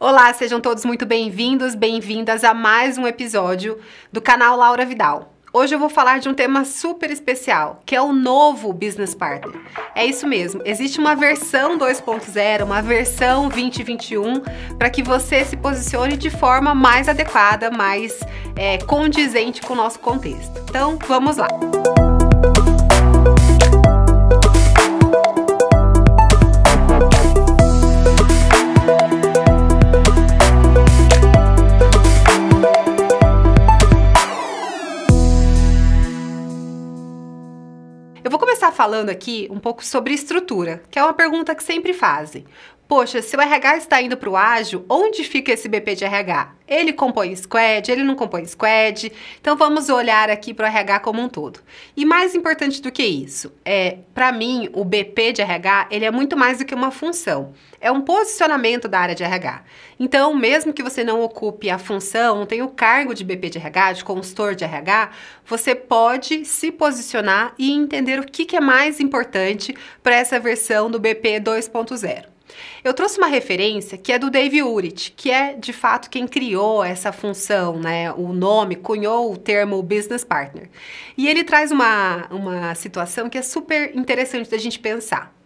Olá, sejam todos muito bem-vindos, bem-vindas a mais um episódio do canal Laura Vidal. Hoje eu vou falar de um tema super especial, que é o novo Business Partner. É isso mesmo, existe uma versão 2.0, uma versão 2021, para que você se posicione de forma mais adequada, mais é, condizente com o nosso contexto. Então, vamos lá! Música falando aqui um pouco sobre estrutura, que é uma pergunta que sempre fazem. Poxa, se o RH está indo para o ágil, onde fica esse BP de RH? Ele compõe squad, ele não compõe squad. Então vamos olhar aqui para o RH como um todo. E mais importante do que isso, é, para mim, o BP de RH, ele é muito mais do que uma função. É um posicionamento da área de RH. Então, mesmo que você não ocupe a função, não tenha o cargo de BP de RH, de consultor de RH, você pode se posicionar e entender o que, que é mais importante para essa versão do BP 2.0. Eu trouxe uma referência que é do Dave Urich, que é de fato quem criou essa função, né? O nome, cunhou o termo business partner. E ele traz uma, uma situação que é super interessante da gente pensar.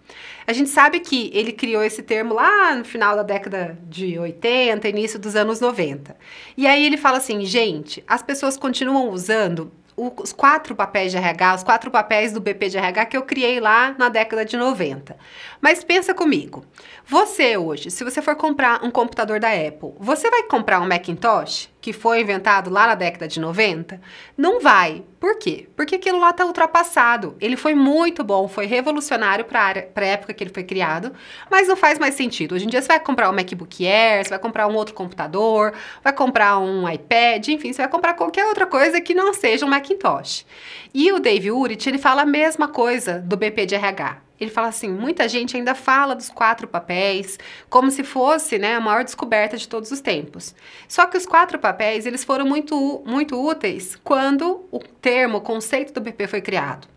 A gente sabe que ele criou esse termo lá no final da década de 80, início dos anos 90. E aí ele fala assim, gente, as pessoas continuam usando os quatro papéis de RH, os quatro papéis do BP de RH que eu criei lá na década de 90. Mas pensa comigo. Você hoje, se você for comprar um computador da Apple, você vai comprar um Macintosh? que foi inventado lá na década de 90? Não vai. Por quê? Porque aquilo lá está ultrapassado. Ele foi muito bom, foi revolucionário para a época que ele foi criado, mas não faz mais sentido. Hoje em dia você vai comprar um MacBook Air, você vai comprar um outro computador, vai comprar um iPad, enfim, você vai comprar qualquer outra coisa que não seja um Macintosh. E o Dave Urit, ele fala a mesma coisa do BP de RH. Ele fala assim: muita gente ainda fala dos quatro papéis como se fosse né, a maior descoberta de todos os tempos. Só que os quatro papéis eles foram muito, muito úteis quando o termo, o conceito do PP foi criado.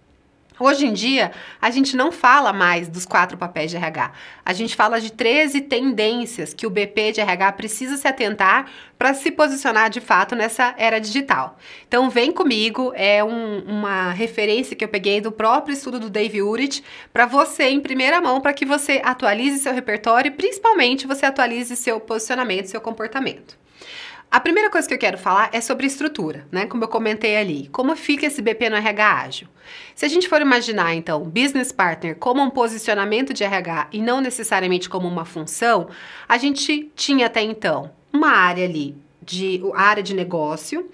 Hoje em dia, a gente não fala mais dos quatro papéis de RH. A gente fala de 13 tendências que o BP de RH precisa se atentar para se posicionar de fato nessa era digital. Então, vem comigo, é um, uma referência que eu peguei do próprio estudo do Dave Urich para você em primeira mão, para que você atualize seu repertório e principalmente você atualize seu posicionamento, seu comportamento. A primeira coisa que eu quero falar é sobre estrutura, né? Como eu comentei ali, como fica esse BP no RH ágil. Se a gente for imaginar, então, business partner como um posicionamento de RH e não necessariamente como uma função, a gente tinha até então uma área ali de a área de negócio,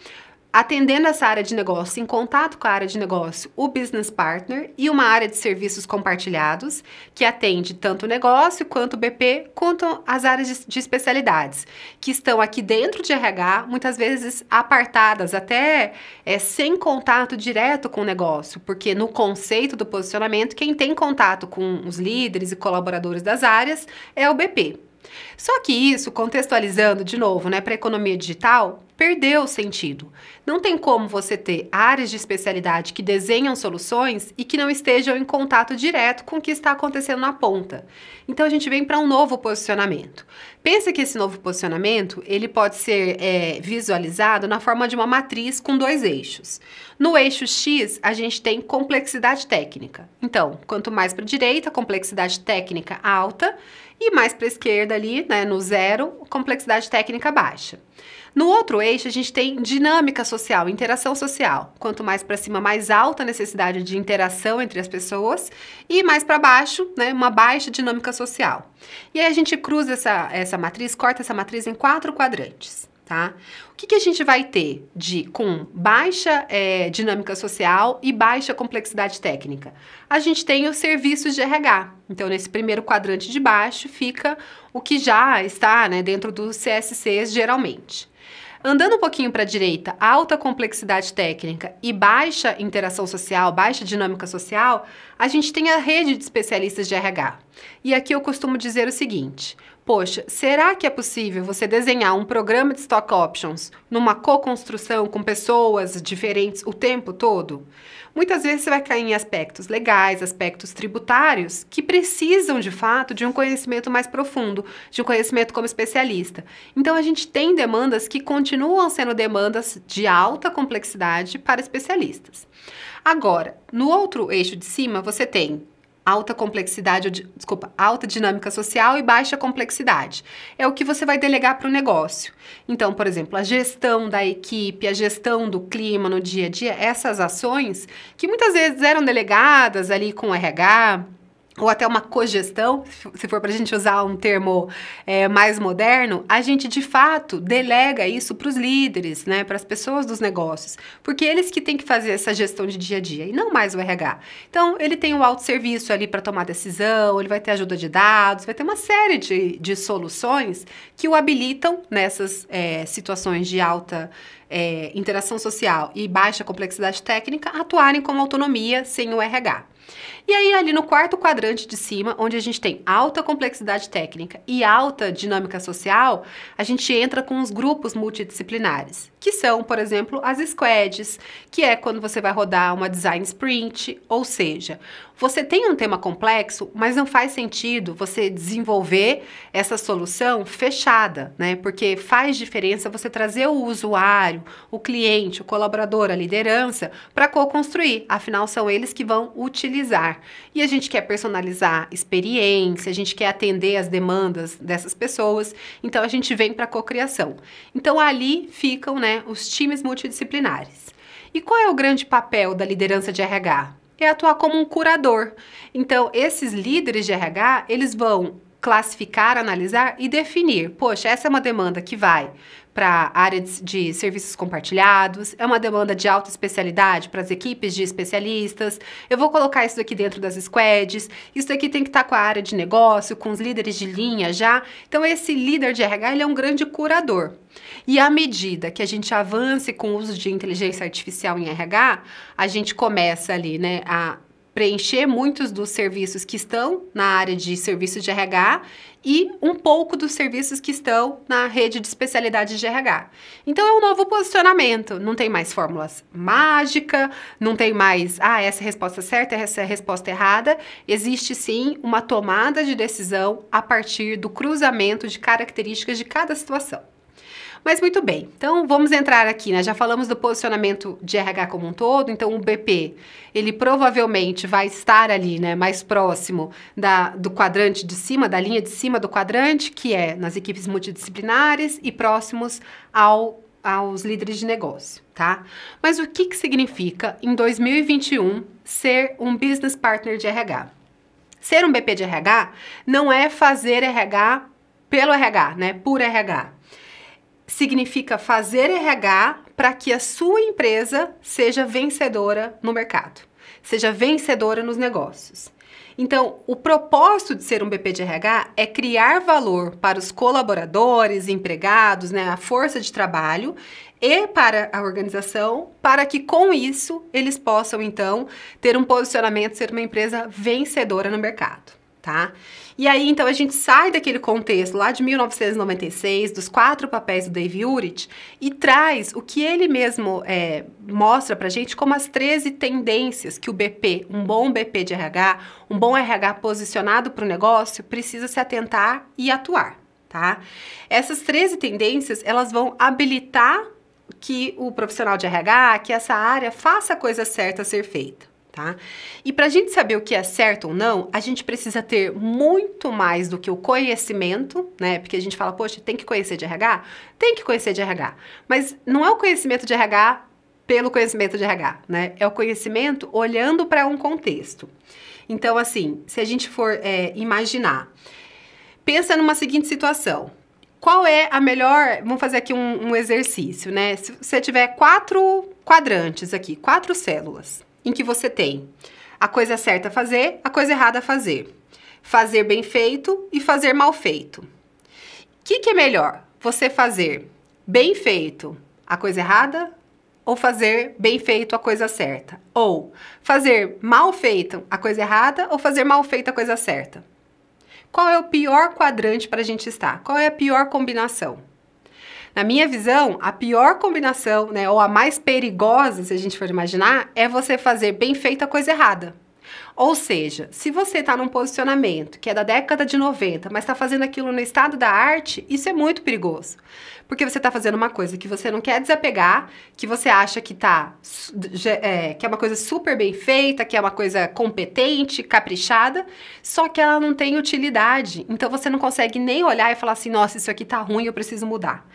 atendendo essa área de negócio, em contato com a área de negócio, o business partner e uma área de serviços compartilhados, que atende tanto o negócio quanto o BP, quanto as áreas de, de especialidades, que estão aqui dentro de RH, muitas vezes apartadas, até é, sem contato direto com o negócio, porque no conceito do posicionamento, quem tem contato com os líderes e colaboradores das áreas é o BP. Só que isso, contextualizando de novo né, para a economia digital, perdeu o sentido. Não tem como você ter áreas de especialidade que desenham soluções e que não estejam em contato direto com o que está acontecendo na ponta. Então a gente vem para um novo posicionamento. Pensa que esse novo posicionamento ele pode ser é, visualizado na forma de uma matriz com dois eixos. No eixo X a gente tem complexidade técnica. Então quanto mais para a direita complexidade técnica alta e mais para a esquerda ali, né, no zero complexidade técnica baixa. No outro eixo a gente tem dinâmica social, interação social. Quanto mais para cima, mais alta a necessidade de interação entre as pessoas e mais para baixo, né, uma baixa dinâmica social. E aí a gente cruza essa, essa matriz, corta essa matriz em quatro quadrantes. Tá? O que, que, a gente vai ter de com baixa é, dinâmica social e baixa complexidade técnica? A gente tem os serviços de RH. Então, nesse primeiro quadrante de baixo fica o que já está né, dentro dos CSCs geralmente. Andando um pouquinho para a direita, alta complexidade técnica e baixa interação social, baixa dinâmica social, a gente tem a rede de especialistas de RH. E aqui eu costumo dizer o seguinte: Poxa, será que é possível você desenhar um programa de stock options numa co-construção com pessoas diferentes o tempo todo? Muitas vezes você vai cair em aspectos legais, aspectos tributários, que precisam de fato de um conhecimento mais profundo, de um conhecimento como especialista. Então a gente tem demandas que continuam sendo demandas de alta complexidade para especialistas. Agora, no outro eixo de cima, você tem alta complexidade, desculpa, alta dinâmica social e baixa complexidade. É o que você vai delegar para o negócio. Então, por exemplo, a gestão da equipe, a gestão do clima no dia a dia, essas ações que muitas vezes eram delegadas ali com o RH, ou até uma cogestão, se for para a gente usar um termo é, mais moderno, a gente de fato delega isso para os líderes, né, para as pessoas dos negócios, porque eles que têm que fazer essa gestão de dia a dia e não mais o RH. Então, ele tem um alto serviço ali para tomar decisão, ele vai ter ajuda de dados, vai ter uma série de, de soluções que o habilitam nessas é, situações de alta é, interação social e baixa complexidade técnica atuarem com autonomia sem o RH. E aí, ali no quarto quadrante de cima, onde a gente tem alta complexidade técnica e alta dinâmica social, a gente entra com os grupos multidisciplinares, que são, por exemplo, as squads, que é quando você vai rodar uma design sprint, ou seja, você tem um tema complexo, mas não faz sentido você desenvolver essa solução fechada, né? Porque faz diferença você trazer o usuário, o cliente, o colaborador, a liderança para co-construir, afinal são eles que vão utilizar. E a gente quer personalizar experiência, a gente quer atender as demandas dessas pessoas. Então a gente vem para a cocriação. Então ali ficam, né, os times multidisciplinares. E qual é o grande papel da liderança de RH? É atuar como um curador. Então, esses líderes de RH, eles vão classificar, analisar e definir. Poxa, essa é uma demanda que vai para a área de, de, serviços compartilhados, é uma demanda de alta especialidade para as equipes de especialistas. Eu vou colocar isso aqui dentro das squads, isso aqui tem que estar tá com a área de negócio, com os líderes de linha já. Então, esse líder de RH ele é um grande curador. E à medida que a gente avance com o uso de inteligência artificial em RH, a gente começa ali, né, a preencher muitos dos serviços que estão na área de serviços de RH e um pouco dos serviços que estão na rede de especialidades de RH. Então é um novo posicionamento, não tem mais fórmulas mágica, não tem mais, ah, essa é resposta certa, essa é resposta errada. Existe sim uma tomada de decisão a partir do cruzamento de características de cada situação. Mas muito bem, então vamos entrar aqui, né? Já falamos do posicionamento de RH como um todo, então o BP, ele provavelmente vai estar ali, né, mais próximo da, do quadrante de cima, da linha de cima do quadrante, que é nas equipes multidisciplinares e próximos ao aos líderes de negócio, tá? Mas o que, que significa em 2021 ser um business partner de RH? Ser um BP de RH não é fazer RH pelo RH, né? Por RH significa fazer RH para que a sua empresa seja vencedora no mercado, seja vencedora nos negócios. Então, o propósito de ser um BP de RH é criar valor para os colaboradores, empregados, né, a força de trabalho e para a organização, para que com isso eles possam então ter um posicionamento, ser uma empresa vencedora no mercado tá? E aí, então, a gente sai daquele contexto lá de 1996, dos quatro papéis do Dave Urich, e traz o que ele mesmo é, mostra pra gente como as 13 tendências que o BP, um bom BP de RH, um bom RH posicionado para o negócio, precisa se atentar e atuar, tá? Essas 13 tendências, elas vão habilitar que o profissional de RH, que essa área faça a coisa certa a ser feita tá? E para a gente saber o que é certo ou não, a gente precisa ter muito mais do que o conhecimento, né? Porque a gente fala, poxa, tem que conhecer de RH? Tem que conhecer de RH. Mas não é o conhecimento de RH pelo conhecimento de RH, né? É o conhecimento olhando para um contexto. Então, assim, se a gente for é, imaginar, pensa numa seguinte situação. Qual é a melhor? Vamos fazer aqui um, um exercício, né? Se você tiver quatro quadrantes aqui, quatro células, em que você tem a coisa certa a fazer, a coisa errada a fazer, fazer bem feito e fazer mal feito. O que, que é melhor? Você fazer bem feito a coisa errada ou fazer bem feito a coisa certa? Ou fazer mal feito a coisa errada ou fazer mal feito a coisa certa? Qual é o pior quadrante para a gente estar? Qual é a pior combinação? Na minha visão, a pior combinação, né, ou a mais perigosa, se a gente for imaginar, é você fazer bem feita a coisa errada. Ou seja, se você está num posicionamento que é da década de 90, mas está fazendo aquilo no estado da arte, isso é muito perigoso. Porque você está fazendo uma coisa que você não quer desapegar, que você acha que tá é, que é uma coisa super bem feita, que é uma coisa competente, caprichada, só que ela não tem utilidade. Então você não consegue nem olhar e falar assim, nossa, isso aqui está ruim, eu preciso mudar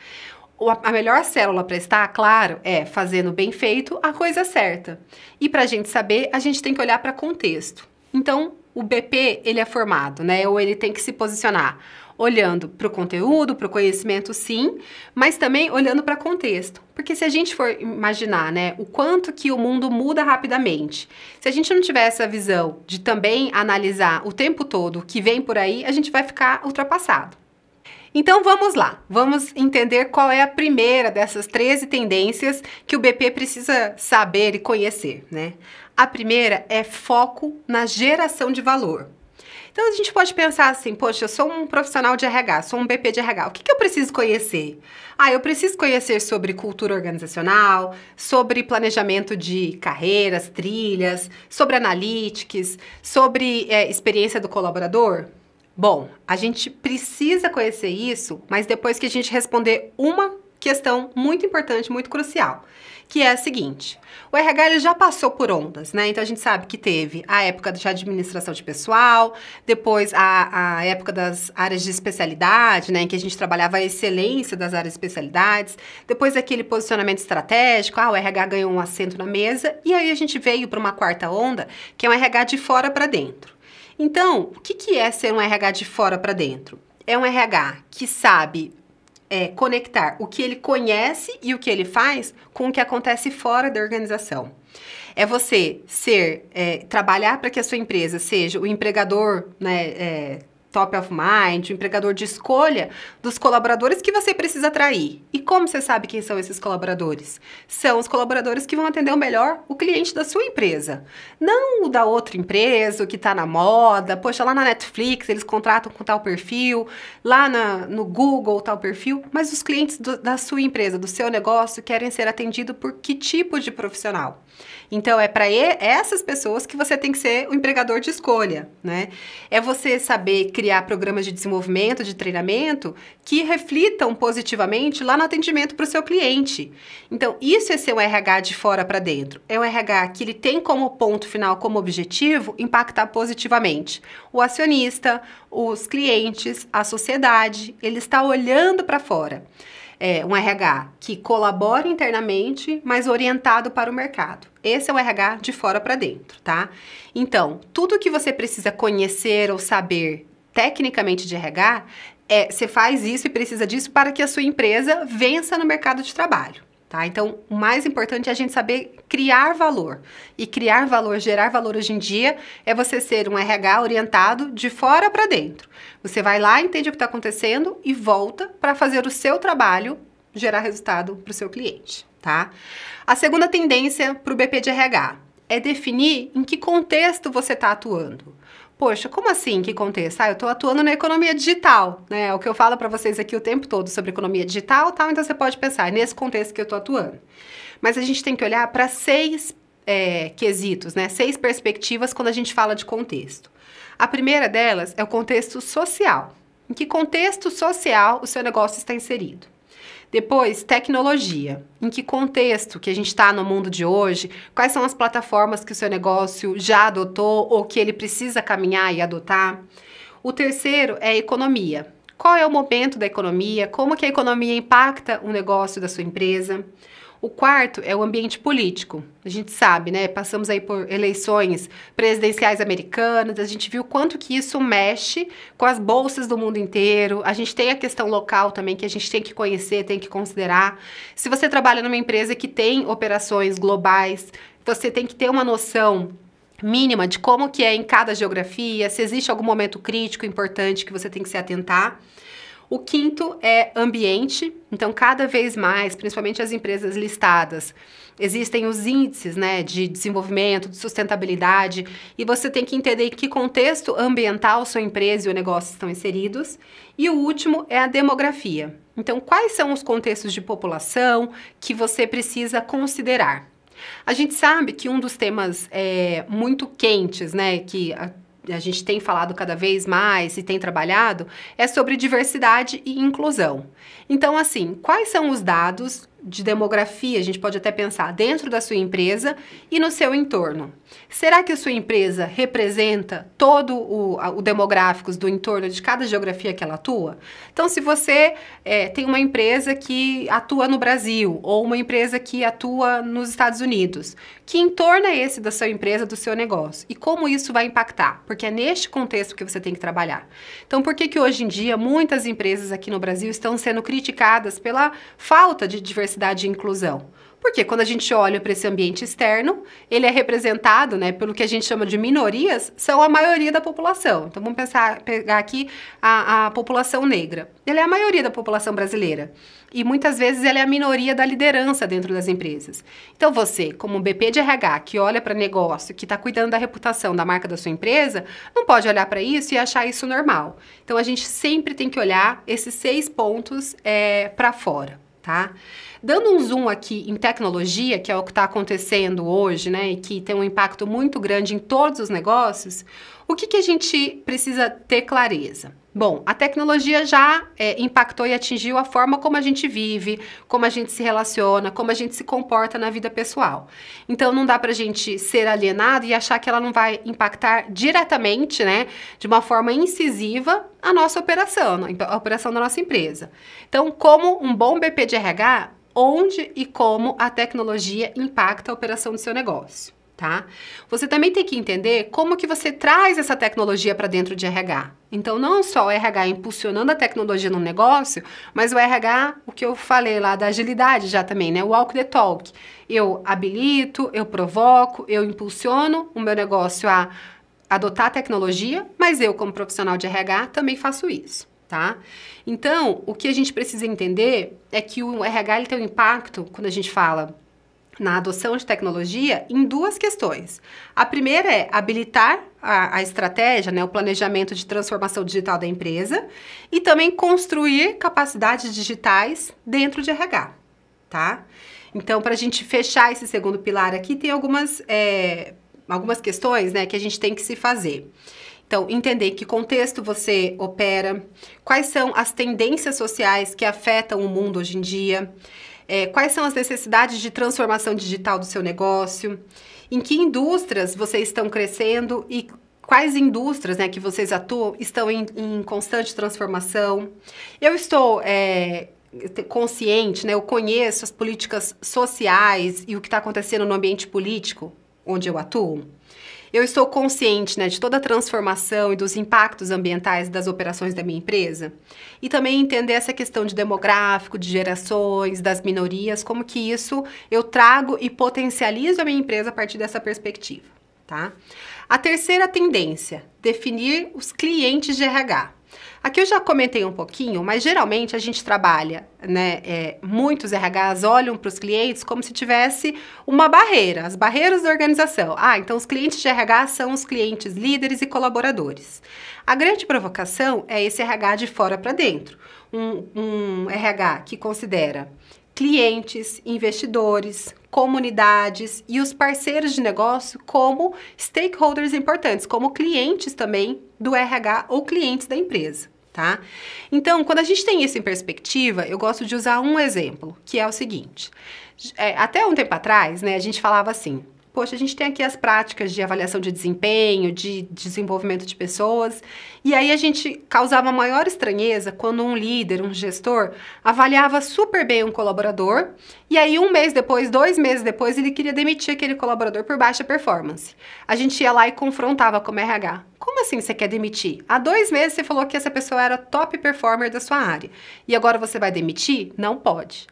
a melhor célula para estar, claro, é fazendo bem feito a coisa certa. E para a gente saber, a gente tem que olhar para contexto. Então, o BP ele é formado, né? Ou ele tem que se posicionar olhando para o conteúdo, para o conhecimento, sim, mas também olhando para contexto. Porque se a gente for imaginar, né, o quanto que o mundo muda rapidamente, se a gente não tiver essa visão de também analisar o tempo todo o que vem por aí, a gente vai ficar ultrapassado. Então vamos lá, vamos entender qual é a primeira dessas 13 tendências que o BP precisa saber e conhecer, né? A primeira é foco na geração de valor. Então a gente pode pensar assim, poxa, eu sou um profissional de RH, sou um BP de RH, o que, que, eu preciso conhecer? Ah, eu preciso conhecer sobre cultura organizacional, sobre planejamento de carreiras, trilhas, sobre analytics, sobre é, experiência do colaborador? Bom, a gente precisa conhecer isso, mas depois que a gente responder uma questão muito importante, muito crucial, que é a seguinte: o RH ele já passou por ondas, né? Então a gente sabe que teve a época de administração de pessoal, depois a, a época das áreas de especialidade, né? Em que a gente trabalhava a excelência das áreas de especialidades, depois aquele posicionamento estratégico, ah, o RH ganhou um assento na mesa, e aí a gente veio para uma quarta onda, que é um RH de fora para dentro. Então, o que, que é ser um RH de fora para dentro? É um RH que sabe é, conectar o que ele conhece e o que ele faz com o que acontece fora da organização. É você ser, é, trabalhar para que a sua empresa seja o empregador, né? É, top of mind, o empregador de escolha dos colaboradores que você precisa atrair. E como você sabe quem são esses colaboradores? São os colaboradores que vão atender o melhor o cliente da sua empresa. Não o da outra empresa, o que está na moda. Poxa, lá na Netflix eles contratam com tal perfil, lá na, no Google tal perfil. Mas os clientes do, da sua empresa, do seu negócio, querem ser atendidos por que tipo de profissional? Então, é para essas pessoas que você tem que ser o empregador de escolha, né? É você saber criar programas de desenvolvimento, de treinamento, que reflitam positivamente lá no atendimento para o seu cliente. Então, isso é ser um RH de fora para dentro. É um RH que ele tem como ponto final, como objetivo, impactar positivamente o acionista, os clientes, a sociedade. Ele está olhando para fora é, um RH que colabora internamente, mas orientado para o mercado. Esse é o RH de fora para dentro, tá? Então, tudo que você precisa conhecer ou saber tecnicamente de RH, é, você faz isso e precisa disso para que a sua empresa vença no mercado de trabalho tá? Então, o mais importante é a gente saber criar valor. E criar valor, gerar valor hoje em dia, é você ser um RH orientado de fora para dentro. Você vai lá, entende o que está acontecendo e volta para fazer o seu trabalho gerar resultado para o seu cliente, tá? A segunda tendência para o BP de RH é definir em que contexto você está atuando. Poxa, como assim? Que contexto? Ah, eu estou atuando na economia digital, né? O que eu falo para vocês aqui o tempo todo sobre economia digital, tal. Então você pode pensar é nesse contexto que eu estou atuando. Mas a gente tem que olhar para seis é, quesitos, né? Seis perspectivas quando a gente fala de contexto. A primeira delas é o contexto social. Em que contexto social o seu negócio está inserido? Depois, tecnologia. Em que contexto que a gente está no mundo de hoje? Quais são as plataformas que o seu negócio já adotou ou que ele precisa caminhar e adotar? O terceiro é economia. Qual é o momento da economia? Como que a economia impacta o negócio da sua empresa? O quarto é o ambiente político. A gente sabe, né? Passamos aí por eleições presidenciais americanas, a gente viu quanto que isso mexe com as bolsas do mundo inteiro. A gente tem a questão local também que a gente tem que conhecer, tem que considerar. Se você trabalha numa empresa que tem operações globais, você tem que ter uma noção mínima de como que é em cada geografia, se existe algum momento crítico importante que você tem que se atentar. O quinto é ambiente. Então, cada vez mais, principalmente as empresas listadas, existem os índices né, de desenvolvimento, de sustentabilidade, e você tem que entender em que contexto ambiental sua empresa e o negócio estão inseridos. E o último é a demografia. Então, quais são os contextos de população que você precisa considerar? A gente sabe que um dos temas é, muito quentes, né, que a, a gente tem falado cada vez mais e tem trabalhado é sobre diversidade e inclusão. Então, assim, quais são os dados de demografia, a gente pode até pensar dentro da sua empresa e no seu entorno. Será que a sua empresa representa todo o, o demográficos do entorno de cada geografia que ela atua? Então, se você é, tem uma empresa que atua no Brasil ou uma empresa que atua nos Estados Unidos, que entorno é esse da sua empresa, do seu negócio? E como isso vai impactar? Porque é neste contexto que você tem que trabalhar. Então, por que que hoje em dia muitas empresas aqui no Brasil estão sendo criticadas pela falta de diversidade diversidade e inclusão? Porque quando a gente olha para esse ambiente externo, ele é representado né, pelo que a gente chama de minorias, são a maioria da população. Então vamos pensar, pegar aqui a, a população negra. Ela é a maioria da população brasileira. E muitas vezes ela é a minoria da liderança dentro das empresas. Então você, como um BP de RH que olha para negócio, que está cuidando da reputação da marca da sua empresa, não pode olhar para isso e achar isso normal. Então a gente sempre tem que olhar esses seis pontos é, eh, para fora tá? Dando um zoom aqui em tecnologia, que é o que está acontecendo hoje, né, e que tem um impacto muito grande em todos os negócios, o que, que a gente precisa ter clareza? Bom, a tecnologia já é, impactou e atingiu a forma como a gente vive, como a gente se relaciona, como a gente se comporta na vida pessoal. Então, não dá para a gente ser alienado e achar que ela não vai impactar diretamente, né, de uma forma incisiva, a nossa operação, a operação da nossa empresa. Então, como um bom BP de RH, onde e como a tecnologia impacta a operação do seu negócio? tá? Você também tem que entender como que você traz essa tecnologia para dentro de RH. Então, não só o RH impulsionando a tecnologia no negócio, mas o RH, o que eu falei lá da agilidade já também, né? O walk the talk. Eu habilito, eu provoco, eu impulsiono o meu negócio a adotar a tecnologia, mas eu, como profissional de RH, também faço isso. Tá? Então, o que a gente precisa entender é que o RH ele tem um impacto quando a gente fala na adoção de tecnologia em duas questões. A primeira é habilitar a, a, estratégia, né, o planejamento de transformação digital da empresa e também construir capacidades digitais dentro de RH, tá? Então, para a gente fechar esse segundo pilar aqui, tem algumas, é, algumas questões né, que a gente tem que se fazer. Então, entender que contexto você opera, quais são as tendências sociais que afetam o mundo hoje em dia, é, quais são as necessidades de transformação digital do seu negócio, em que indústrias vocês estão crescendo e quais indústrias né, que vocês atuam estão em, em constante transformação. Eu estou é, consciente, né, eu conheço as políticas sociais e o que está acontecendo no ambiente político onde eu atuo eu estou consciente né, de toda a transformação e dos impactos ambientais das operações da minha empresa? E também entender essa questão de demográfico, de gerações, das minorias, como que isso eu trago e potencializo a minha empresa a partir dessa perspectiva, tá? A terceira tendência, definir os clientes de RH. Aqui eu já comentei um pouquinho, mas geralmente a gente trabalha, né? É, muitos RHs olham para os clientes como se tivesse uma barreira, as barreiras da organização. Ah, então os clientes de RH são os clientes líderes e colaboradores. A grande provocação é esse RH de fora para dentro. Um, um RH que considera clientes, investidores, comunidades e os parceiros de negócio como stakeholders importantes, como clientes também do RH ou clientes da empresa tá? Então, quando a gente tem isso em perspectiva, eu gosto de usar um exemplo, que é o seguinte. É, até um tempo atrás, né, a gente falava assim, poxa, a gente tem aqui as práticas de avaliação de desempenho, de desenvolvimento de pessoas. E aí a gente causava maior estranheza quando um líder, um gestor, avaliava super bem um colaborador e aí um mês depois, dois meses depois, ele queria demitir aquele colaborador por baixa performance. A gente ia lá e confrontava como RH. Como assim você quer demitir? Há dois meses você falou que essa pessoa era top performer da sua área e agora você vai demitir? Não pode.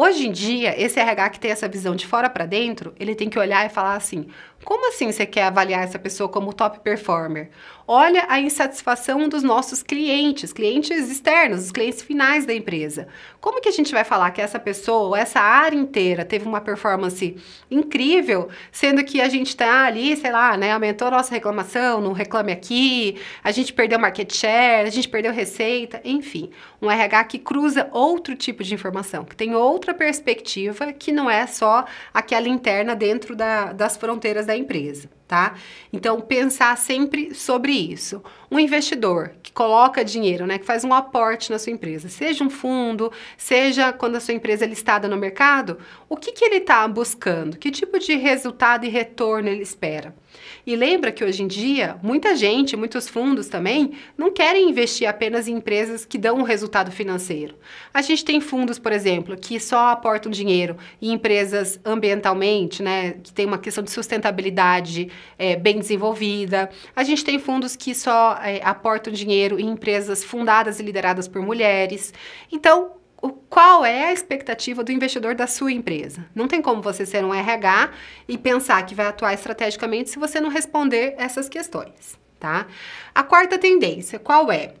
Hoje em dia, esse RH que tem essa visão de fora para dentro, ele tem que olhar e falar assim: como assim você quer avaliar essa pessoa como top performer? Olha a insatisfação dos nossos clientes, clientes externos, os clientes finais da empresa. Como que a gente vai falar que essa pessoa, essa área inteira teve uma performance incrível, sendo que a gente está ali, sei lá, né, aumentou a nossa reclamação, não reclame aqui, a gente perdeu market share, a gente perdeu receita, enfim, um RH que cruza outro tipo de informação, que tem outra perspectiva que não é só aquela interna dentro da, das fronteiras da empresa tá? Então, pensar sempre sobre isso um investidor que coloca dinheiro, né, que faz um aporte na sua empresa, seja um fundo, seja quando a sua empresa é listada no mercado, o que, que ele está buscando? Que tipo de resultado e retorno ele espera? E lembra que hoje em dia, muita gente, muitos fundos também, não querem investir apenas em empresas que dão um resultado financeiro. A gente tem fundos, por exemplo, que só aportam dinheiro em empresas ambientalmente, né, que tem uma questão de sustentabilidade é, bem desenvolvida. A gente tem fundos que só é, aportam dinheiro em empresas fundadas e lideradas por mulheres. Então, o, qual é a expectativa do investidor da sua empresa. Não tem como você ser um RH e pensar que vai atuar estrategicamente se você não responder essas questões, tá? A quarta tendência, qual é?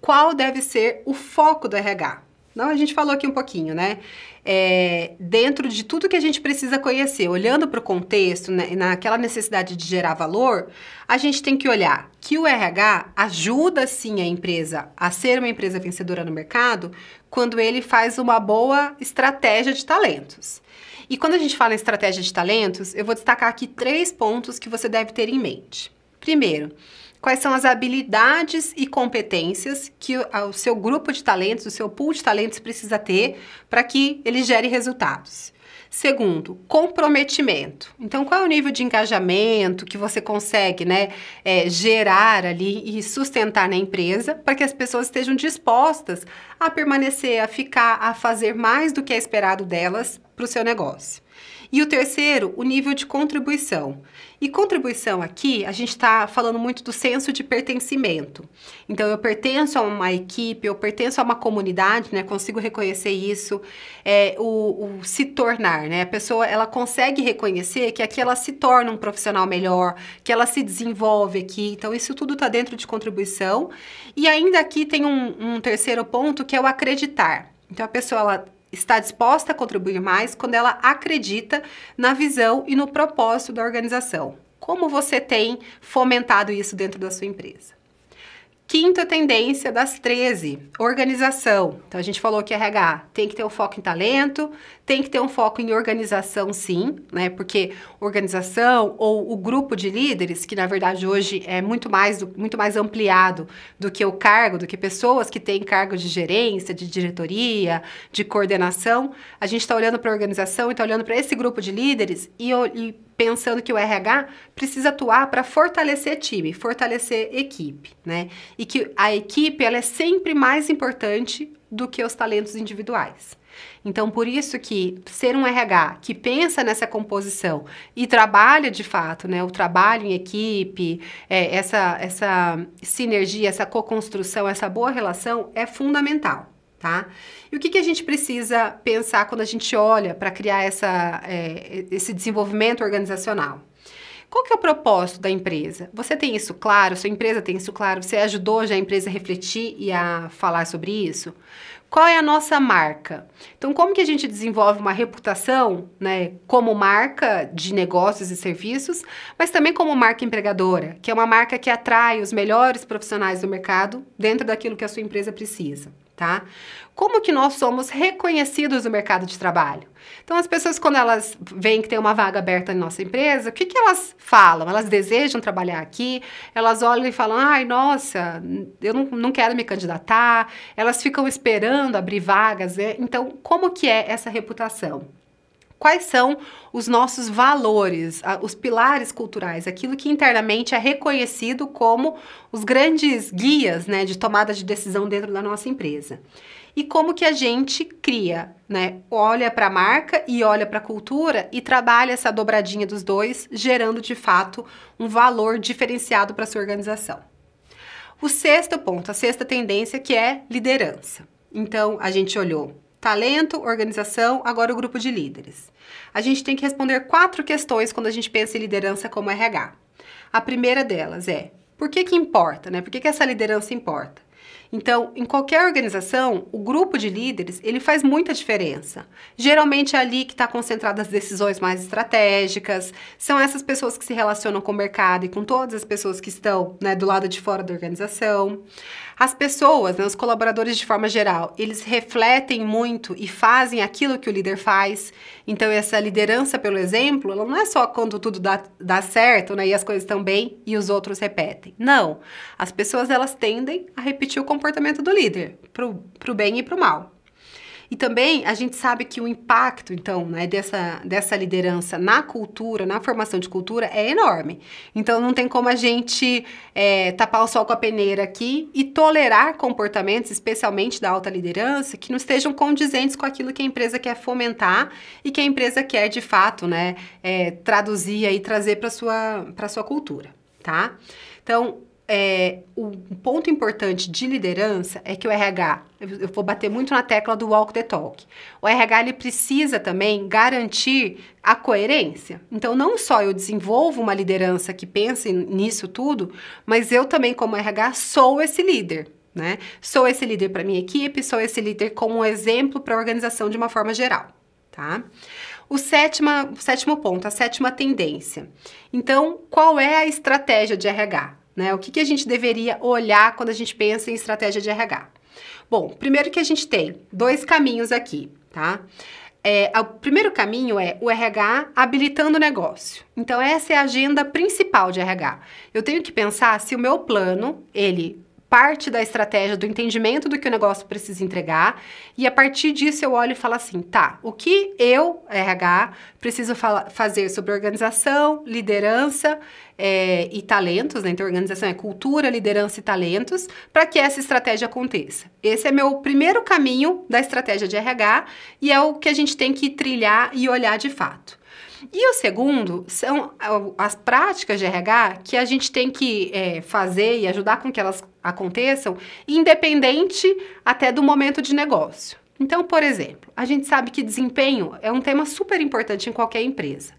Qual deve ser o foco do RH? Não, a gente falou aqui um pouquinho, né? É, dentro de tudo que a gente precisa conhecer, olhando para o contexto, né, naquela necessidade de gerar valor, a gente tem que olhar que o RH ajuda sim a empresa a ser uma empresa vencedora no mercado quando ele faz uma boa estratégia de talentos. E quando a gente fala em estratégia de talentos, eu vou destacar aqui três pontos que você deve ter em mente. Primeiro, quais são as habilidades e competências que o seu grupo de talentos, o seu pool de talentos precisa ter para que ele gere resultados. Segundo, comprometimento. Então, qual é o nível de engajamento que você consegue né, é, gerar ali e sustentar na empresa para que as pessoas estejam dispostas a permanecer, a ficar, a fazer mais do que é esperado delas para o seu negócio? E o terceiro, o nível de contribuição. E contribuição aqui, a gente está falando muito do senso de pertencimento. Então, eu pertenço a uma equipe, eu pertenço a uma comunidade, né? Consigo reconhecer isso, é, o, o se tornar, né? A pessoa, ela consegue reconhecer que aqui ela se torna um profissional melhor, que ela se desenvolve aqui. Então, isso tudo está dentro de contribuição. E ainda aqui tem um, um terceiro ponto, que é o acreditar. Então, a pessoa, ela está disposta a contribuir mais quando ela acredita na visão e no propósito da organização. Como você tem fomentado isso dentro da sua empresa? Quinta tendência das 13, organização. Então, a gente falou que RH tem que ter um foco em talento, tem que ter um foco em organização, sim, né? Porque organização ou o grupo de líderes, que na verdade hoje é muito mais, muito mais ampliado do que o cargo, do que pessoas que têm cargo de gerência, de diretoria, de coordenação, a gente está olhando para a organização e está olhando para esse grupo de líderes e, e pensando que o RH precisa atuar para fortalecer time, fortalecer equipe, né? E que a equipe ela é sempre mais importante do que os talentos individuais. Então, por isso que ser um RH que pensa nessa composição e trabalha de fato, né, o trabalho em equipe, é, essa, essa sinergia, essa co-construção, essa boa relação é fundamental, tá? E o que, que a gente precisa pensar quando a gente olha para criar essa, é, esse desenvolvimento organizacional? Qual que é o propósito da empresa? Você tem isso claro? Sua empresa tem isso claro? Você ajudou já a empresa a refletir e a falar sobre isso? Qual é a nossa marca? Então, como que a gente desenvolve uma reputação, né, como marca de negócios e serviços, mas também como marca empregadora, que é uma marca que atrai os melhores profissionais do mercado dentro daquilo que a sua empresa precisa tá? Como que nós somos reconhecidos no mercado de trabalho? Então, as pessoas, quando elas veem que tem uma vaga aberta em nossa empresa, o que, que elas falam? Elas desejam trabalhar aqui, elas olham e falam, ai, nossa, eu não, não quero me candidatar, elas ficam esperando abrir vagas. Né? Então, como que é essa reputação? quais são os nossos valores, os pilares culturais, aquilo que internamente é reconhecido como os grandes guias né, de tomada de decisão dentro da nossa empresa. E como que a gente cria, né? Olha para a marca e olha para a cultura e trabalha essa dobradinha dos dois, gerando de fato um valor diferenciado para sua organização. O sexto ponto, a sexta tendência que é liderança. Então, a gente olhou talento, organização, agora o grupo de líderes. A gente tem que responder quatro questões quando a gente pensa em liderança como RH. A primeira delas é: por que que importa, né? Por que que essa liderança importa? Então, em qualquer organização, o grupo de líderes ele faz muita diferença. Geralmente é ali que está concentrada as decisões mais estratégicas. São essas pessoas que se relacionam com o mercado e com todas as pessoas que estão né, do lado de fora da organização. As pessoas, né, os colaboradores de forma geral, eles refletem muito e fazem aquilo que o líder faz. Então, essa liderança pelo exemplo, ela não é só quando tudo dá, dá certo né, e as coisas estão bem e os outros repetem. Não. As pessoas elas tendem a repetir o comportamento comportamento do líder, para o bem e para o mal. E também a gente sabe que o impacto, então, né, dessa, dessa liderança na cultura, na formação de cultura, é enorme. Então não tem como a gente é, tapar o sol com a peneira aqui e tolerar comportamentos, especialmente da alta liderança, que não estejam condizentes com aquilo que a empresa quer fomentar e que a empresa quer, de fato, né, é, traduzir e trazer para a sua, sua cultura, tá? Então, é, ponto importante de liderança é que o RH, eu vou bater muito na tecla do walk the talk. O RH ele precisa também garantir a coerência. Então, não só eu desenvolvo uma liderança que pense nisso tudo, mas eu também, como RH, sou esse líder. Né? Sou esse líder para minha equipe, sou esse líder como exemplo para a organização de uma forma geral. Tá? O, sétima, o sétimo ponto, a sétima tendência. Então, qual é a estratégia de RH? né? O que, que a gente deveria olhar quando a gente pensa em estratégia de RH? Bom, primeiro que a gente tem dois caminhos aqui, tá? É, o primeiro caminho é o RH habilitando o negócio. Então, essa é a agenda principal de RH. Eu tenho que pensar se o meu plano, ele parte da estratégia do entendimento do que o negócio precisa entregar e a partir disso eu olho e falo assim, tá, o que eu, RH, preciso fala, fazer sobre organização, liderança é, e talentos, né? Então, organização é cultura, liderança e talentos, para que essa estratégia aconteça. Esse é meu primeiro caminho da estratégia de RH e é o que a gente tem que trilhar e olhar de fato. E o segundo são as práticas de RH que a gente tem que é, fazer e ajudar com que elas aconteçam, independente até do momento de negócio. Então, por exemplo, a gente sabe que desempenho é um tema super importante em qualquer empresa.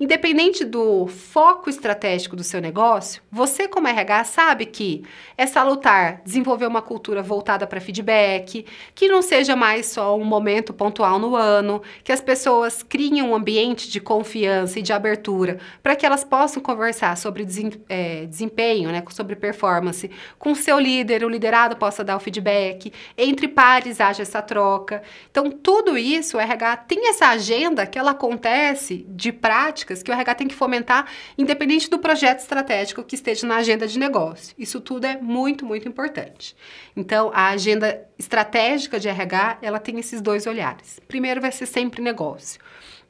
Independente do foco estratégico do seu negócio, você, como RH, sabe que é salutar desenvolver uma cultura voltada para feedback, que não seja mais só um momento pontual no ano, que as pessoas criem um ambiente de confiança e de abertura para que elas possam conversar sobre é, desempenho, né, sobre performance, com o seu líder, o liderado possa dar o feedback, entre pares haja essa troca. Então, tudo tudo isso, o RH tem essa agenda que ela acontece de práticas que o RH tem que fomentar, independente do projeto estratégico que esteja na agenda de negócio. Isso tudo é muito, muito importante. Então, a agenda estratégica de RH, ela tem esses dois olhares. Primeiro vai ser sempre negócio.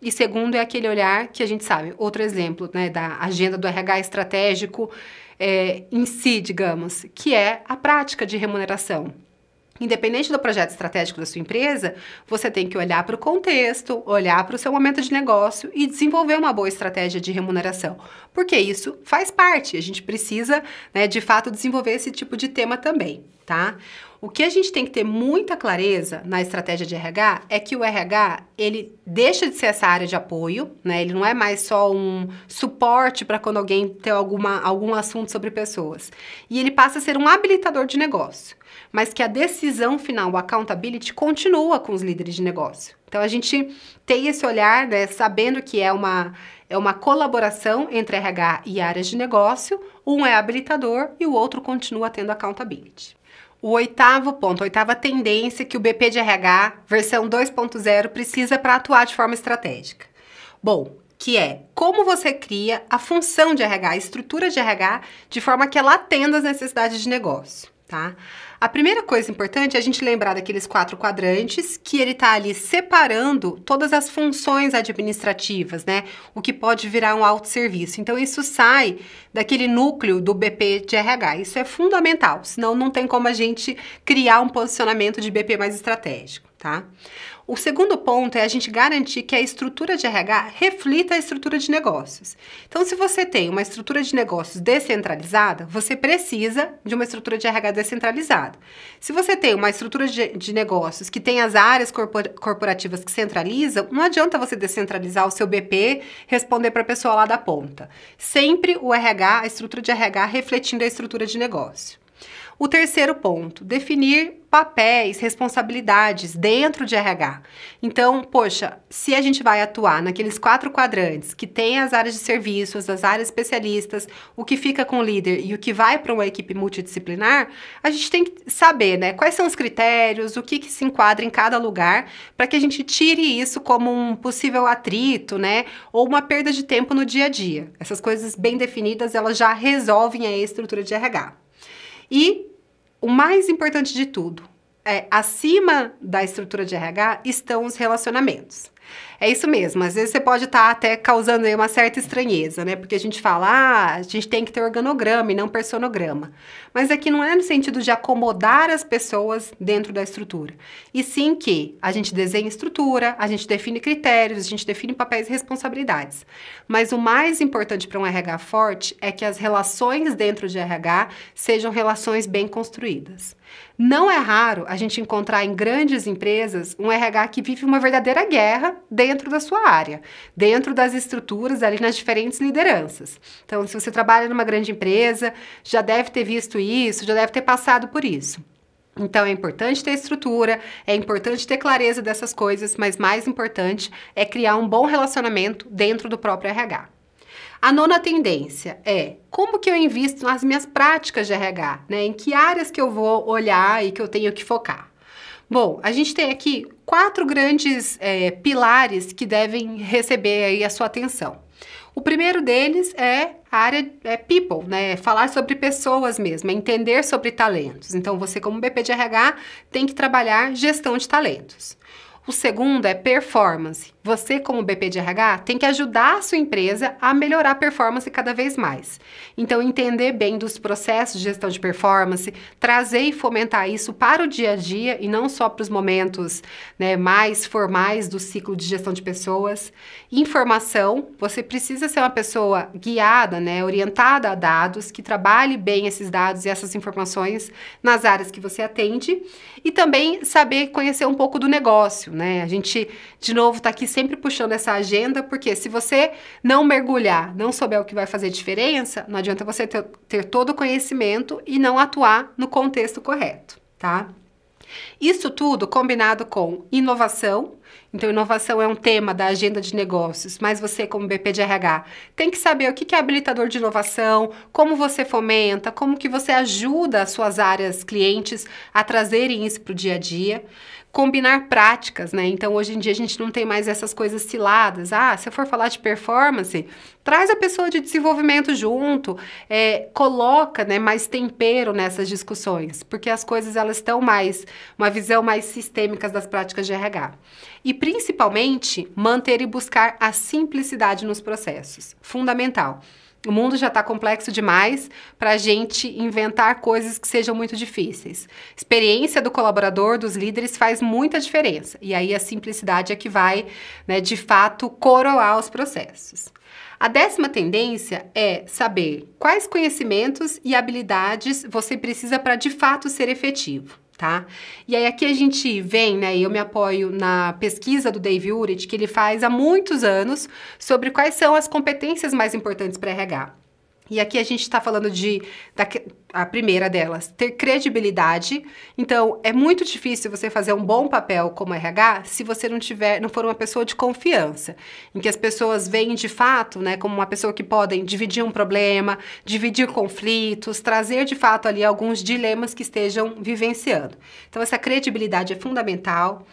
E segundo é aquele olhar que a gente sabe, outro exemplo né, da agenda do RH estratégico é, em si, digamos, que é a prática de remuneração. Independente do projeto estratégico da sua empresa, você tem que olhar para o contexto, olhar para o seu momento de negócio e desenvolver uma boa estratégia de remuneração, porque isso faz parte. A gente precisa, né, de fato, desenvolver esse tipo de tema também, tá? O que a gente tem que ter muita clareza na estratégia de RH é que o RH, ele deixa de ser essa área de apoio, né? Ele não é mais só um suporte para quando alguém tem alguma, algum assunto sobre pessoas. E ele passa a ser um habilitador de negócio, mas que a decisão final, o accountability, continua com os líderes de negócio. Então a gente tem esse olhar, né, sabendo que é uma é uma colaboração entre RH e áreas de negócio, um é habilitador e o outro continua tendo accountability o oitavo ponto, a oitava tendência que o BP de RH versão 2.0 precisa para atuar de forma estratégica. Bom, que é como você cria a função de RH, a estrutura de RH, de forma que ela atenda às necessidades de negócio tá? A primeira coisa importante é a gente lembrar daqueles quatro quadrantes que ele tá ali separando todas as funções administrativas, né? O que pode virar um autosserviço. Então, isso sai daquele núcleo do BP de RH. Isso é fundamental, senão não tem como a gente criar um posicionamento de BP mais estratégico, tá? O segundo ponto é a gente garantir que a estrutura de RH reflita a estrutura de negócios. Então, se você tem uma estrutura de negócios descentralizada, você precisa de uma estrutura de RH descentralizada. Se você tem uma estrutura de, de negócios que tem as áreas corpor, corporativas que centralizam, não adianta você descentralizar o seu BP, responder para a pessoa lá da ponta. Sempre o RH, a estrutura de RH refletindo a estrutura de negócio. O terceiro ponto, definir papéis, responsabilidades dentro de RH. Então, poxa, se a gente vai atuar naqueles quatro quadrantes que tem as áreas de serviços, as áreas especialistas, o que fica com o líder e o que vai para uma equipe multidisciplinar, a gente tem que saber, né, quais são os critérios, o que, que se enquadra em cada lugar, para que a gente tire isso como um possível atrito, né, ou uma perda de tempo no dia a dia. Essas coisas bem definidas, elas já resolvem a estrutura de RH. E o mais importante de tudo, é, acima da estrutura de RH estão os relacionamentos. É isso mesmo. Às vezes você pode estar tá até causando aí uma certa estranheza, né? Porque a gente fala, ah, a gente tem que ter organograma e não personograma. Mas aqui é não é no sentido de acomodar as pessoas dentro da estrutura. E sim que a gente desenha estrutura, a gente define critérios, a gente define papéis e responsabilidades. Mas o mais importante para um RH forte é que as relações dentro de RH sejam relações bem construídas. Não é raro a gente encontrar em grandes empresas um RH que vive uma verdadeira guerra dentro da sua área, dentro das estruturas ali nas diferentes lideranças. Então, se você trabalha numa grande empresa, já deve ter visto isso, já deve ter passado por isso. Então é importante ter estrutura, é importante ter clareza dessas coisas, mas mais importante é criar um bom relacionamento dentro do próprio RH. A nona tendência é como que eu invisto nas minhas práticas de RH, né? Em que áreas que eu vou olhar e que eu tenho que focar. Bom, a gente tem aqui quatro grandes é, pilares que devem receber aí a sua atenção. O primeiro deles é a área é people, né? É falar sobre pessoas mesmo, é entender sobre talentos. Então, você, como BP de RH, tem que trabalhar gestão de talentos. O segundo é performance, você, como BP de RH, tem que ajudar a sua empresa a melhorar a performance cada vez mais. Então, entender bem dos processos de gestão de performance, trazer e fomentar isso para o dia a dia e não só para os momentos né, mais formais do ciclo de gestão de pessoas. Informação, você precisa ser uma pessoa guiada, né, orientada a dados, que trabalhe bem esses dados e essas informações nas áreas que você atende. E também saber conhecer um pouco do negócio. Né? A gente, de novo, está aqui sempre puxando essa agenda, porque se você não mergulhar, não souber o que vai fazer diferença, não adianta você ter, ter todo o conhecimento e não atuar no contexto correto, tá? Isso tudo combinado com inovação. Então, inovação é um tema da agenda de negócios, mas você, como BP de RH, tem que saber o que é habilitador de inovação, como você fomenta, como que você ajuda as suas áreas clientes a trazerem isso para o dia a dia combinar práticas, né? Então, hoje em dia, a gente não tem mais essas coisas ciladas. Ah, se eu for falar de performance, traz a pessoa de desenvolvimento junto, é, coloca né, mais tempero nessas discussões, porque as coisas elas estão mais, uma visão mais sistêmica das práticas de RH. E, principalmente, manter e buscar a simplicidade nos processos. Fundamental. O mundo já está complexo demais para a gente inventar coisas que sejam muito difíceis. Experiência do colaborador, dos líderes, faz muita diferença. E aí a simplicidade é que vai, né, de fato, coroar os processos. A décima tendência é saber quais conhecimentos e habilidades você precisa para de fato ser efetivo tá? E aí aqui a gente vem, né, eu me apoio na pesquisa do Dave Urich que ele faz há muitos anos sobre quais são as competências mais importantes para RH. E aqui a gente está falando de da, a primeira delas, ter credibilidade. Então, é muito difícil você fazer um bom papel como RH se você não tiver, não for uma pessoa de confiança, em que as pessoas veem de fato, né, como uma pessoa que podem dividir um problema, dividir conflitos, trazer de fato ali alguns dilemas que estejam vivenciando. Então, essa credibilidade é fundamental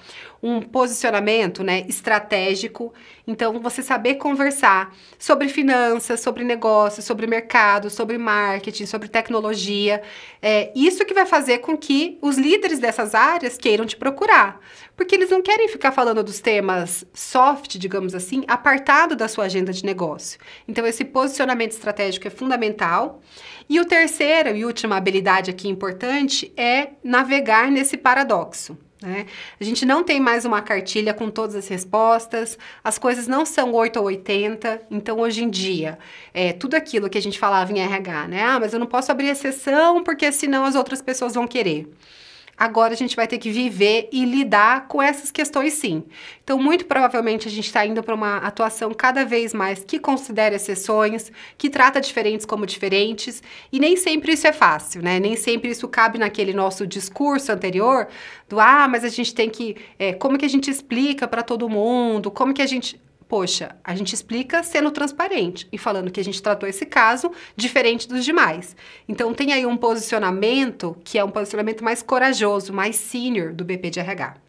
um posicionamento né, estratégico. Então, você saber conversar sobre finanças, sobre negócios, sobre mercado, sobre marketing, sobre tecnologia. É isso que vai fazer com que os líderes dessas áreas queiram te procurar. Porque eles não querem ficar falando dos temas soft, digamos assim, apartado da sua agenda de negócio. Então, esse posicionamento estratégico é fundamental. E o terceiro e última habilidade aqui importante é navegar nesse paradoxo. Né? A gente não tem mais uma cartilha com todas as respostas, as coisas não são 8 ou 80, então hoje em dia, é, tudo aquilo que a gente falava em RH, né? Ah, mas eu não posso abrir exceção porque senão as outras pessoas vão querer. Agora a gente vai ter que viver e lidar com essas questões sim. Então, muito provavelmente a gente está indo para uma atuação cada vez mais que considera exceções, que trata diferentes como diferentes, e nem sempre isso é fácil, né? Nem sempre isso cabe naquele nosso discurso anterior do ah, mas a gente tem que. É, como que a gente explica para todo mundo? Como que a gente poxa, a gente explica sendo transparente e falando que a gente tratou esse caso diferente dos demais. Então tem aí um posicionamento que é um posicionamento mais corajoso, mais senior do BP de RH.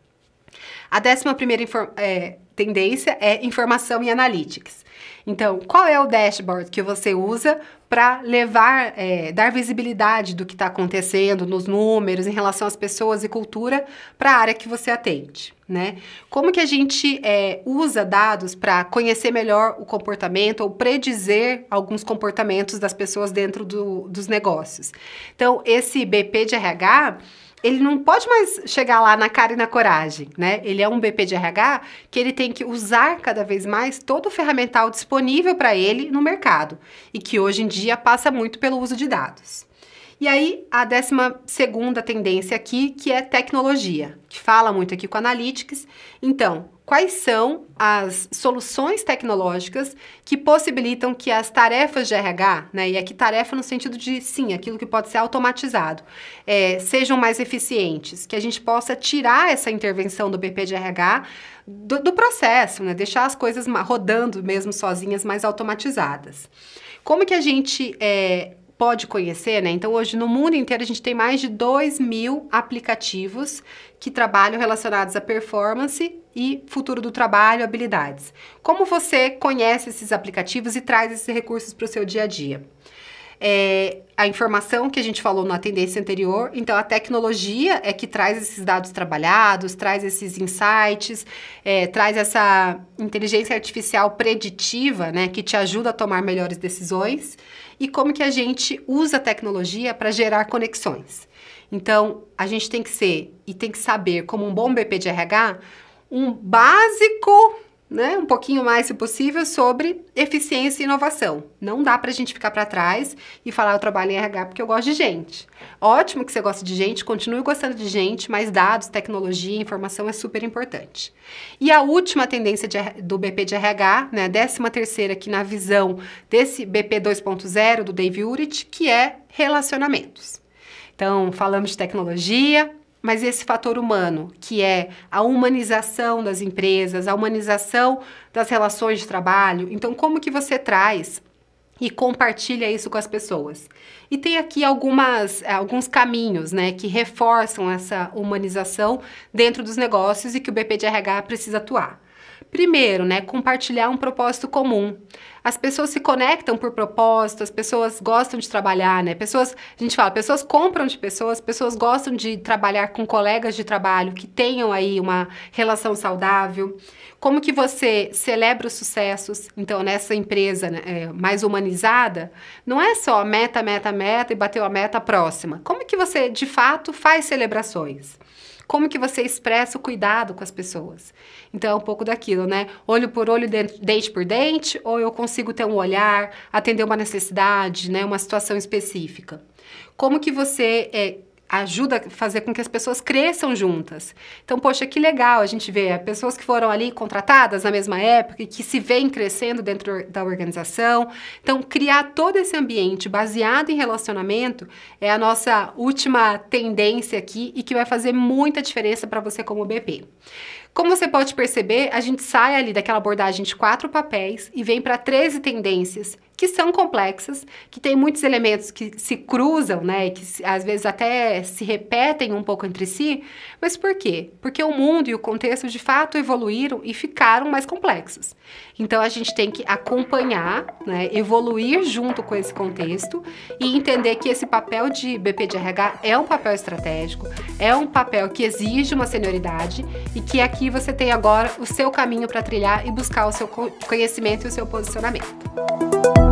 A décima primeira é, tendência é informação e analytics. Então, qual é o dashboard que você usa para levar, é, dar visibilidade do que está acontecendo nos números, em relação às pessoas e cultura para a área que você atende, né? Como que a gente é, usa dados para conhecer melhor o comportamento ou predizer alguns comportamentos das pessoas dentro do, dos negócios? Então, esse BP de RH ele não pode mais chegar lá na cara e na coragem, né? Ele é um BP de RH que ele tem que usar cada vez mais todo o ferramental disponível para ele no mercado e que hoje em dia passa muito pelo uso de dados. E aí, a décima segunda tendência aqui, que é tecnologia, que fala muito aqui com Analytics. Então, quais são as soluções tecnológicas que possibilitam que as tarefas de RH, né, e aqui tarefa no sentido de sim, aquilo que pode ser automatizado, é, sejam mais eficientes, que a gente possa tirar essa intervenção do BP de RH do, do processo, né, deixar as coisas rodando mesmo sozinhas, mais automatizadas. Como que a gente é, pode conhecer, né? Então, hoje no mundo inteiro a gente tem mais de 2 mil aplicativos que trabalham relacionados a performance e futuro do trabalho, habilidades. Como você conhece esses aplicativos e traz esses recursos para o seu dia a dia? É, a informação que a gente falou na tendência anterior. Então, a tecnologia é que traz esses dados trabalhados, traz esses insights, é, traz essa inteligência artificial preditiva, né, que te ajuda a tomar melhores decisões e como que a gente usa a tecnologia para gerar conexões. Então, a gente tem que ser e tem que saber, como um bom BP de RH, um básico né, um pouquinho mais, se possível, sobre eficiência e inovação. Não dá para a gente ficar para trás e falar eu trabalho em RH porque eu gosto de gente. Ótimo que você gosta de gente, continue gostando de gente, mas dados, tecnologia, informação é super importante. E a última tendência de, do BP de RH, né, décima terceira aqui na visão desse BP 2.0 do Dave Urich, que é relacionamentos. Então, falamos de tecnologia, mas esse fator humano, que é a humanização das empresas, a humanização das relações de trabalho. Então, como que você traz e compartilha isso com as pessoas? E tem aqui algumas, eh, alguns caminhos né, que reforçam essa humanização dentro dos negócios e que o BPDRH precisa atuar. Primeiro, né, compartilhar um propósito comum. As pessoas se conectam por propósito, as pessoas gostam de trabalhar, né? Pessoas, a gente fala, pessoas compram de pessoas, pessoas gostam de trabalhar com colegas de trabalho que tenham aí uma relação saudável. Como que você celebra os sucessos? Então, nessa empresa né, é, mais humanizada, não é só meta, meta, meta e bateu a meta próxima. Como que você, de fato, faz celebrações? Como que você expressa o cuidado com as pessoas? Então é um pouco daquilo, né? Olho por olho, dente por dente, ou eu consigo ter um olhar, atender uma necessidade, né? Uma situação específica. Como que você é, ajuda a fazer com que as pessoas cresçam juntas. Então, poxa, que legal a gente ver é, pessoas que foram ali contratadas na mesma época e que se veem crescendo dentro da organização. Então, criar todo esse ambiente baseado em relacionamento é a nossa última tendência aqui e que vai fazer muita diferença para você como BP. Como você pode perceber, a gente sai ali daquela abordagem de quatro papéis e vem para 13 tendências que são complexas, que tem muitos elementos que se cruzam, né, que às vezes até se repetem um pouco entre si, mas por quê? Porque o mundo e o contexto de fato evoluíram e ficaram mais complexos. Então a gente tem que acompanhar, né, evoluir junto com esse contexto e entender que esse papel de BP de RH é um papel estratégico, é um papel que exige uma senioridade e que aqui você tem agora o seu caminho para trilhar e buscar o seu conhecimento e o seu posicionamento.